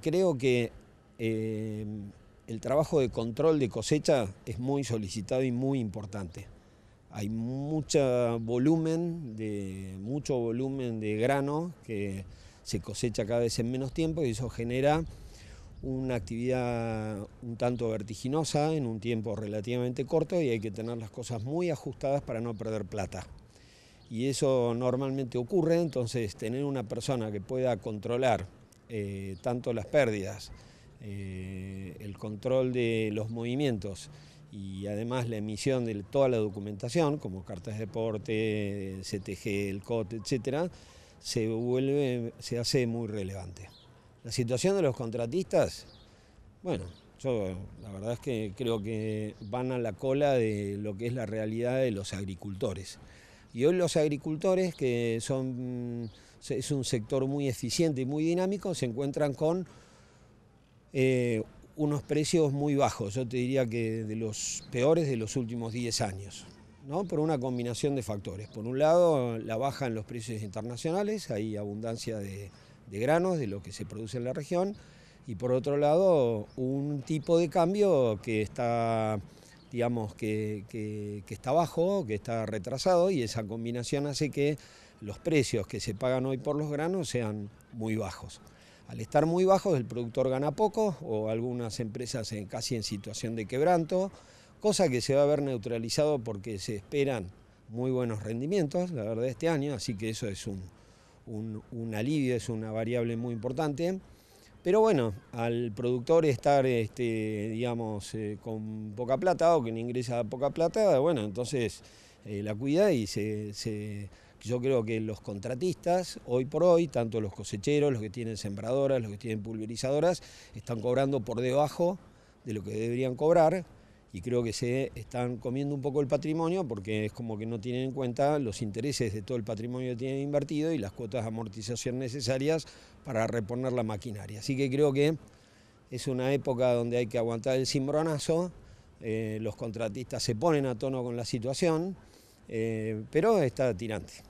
Creo que eh, el trabajo de control de cosecha es muy solicitado y muy importante. Hay mucho volumen de, mucho volumen de grano que se cosecha cada vez en menos tiempo y eso genera una actividad un tanto vertiginosa en un tiempo relativamente corto y hay que tener las cosas muy ajustadas para no perder plata. Y eso normalmente ocurre, entonces tener una persona que pueda controlar eh, tanto las pérdidas, eh, el control de los movimientos y además la emisión de toda la documentación, como cartas de porte, CTG, el COT, etc., se, vuelve, se hace muy relevante. La situación de los contratistas, bueno, yo la verdad es que creo que van a la cola de lo que es la realidad de los agricultores. Y hoy los agricultores que son es un sector muy eficiente y muy dinámico, se encuentran con eh, unos precios muy bajos, yo te diría que de los peores de los últimos 10 años, ¿no? por una combinación de factores. Por un lado, la baja en los precios internacionales, hay abundancia de granos, de lo que se produce en la región, y por otro lado, un tipo de cambio que está digamos, que, está bajo, que está retrasado y esa combinación hace que los precios que se pagan hoy por los granos sean muy bajos. Al estar muy bajos, el productor gana poco o algunas empresas casi en situación de quebranto, cosa que se va a ver neutralizado porque se esperan muy buenos rendimientos, la verdad, este año, así que eso es un alivio, es una variable muy importante. Pero bueno, al productor estar, este, digamos, eh, con poca plata o que ingresa poca plata, bueno, entonces eh, la cuida y se, yo creo que los contratistas, hoy por hoy, tanto los cosecheros, los que tienen sembradoras, los que tienen pulverizadoras, están cobrando por debajo de lo que deberían cobrar y creo que se están comiendo un poco el patrimonio porque es como que no tienen en cuenta los intereses de todo el patrimonio que tienen invertido y las cuotas de amortización necesarias para reponer la maquinaria. Así que creo que es una época donde hay que aguantar el cimbronazo, eh, los contratistas se ponen a tono con la situación, eh, pero está tirante.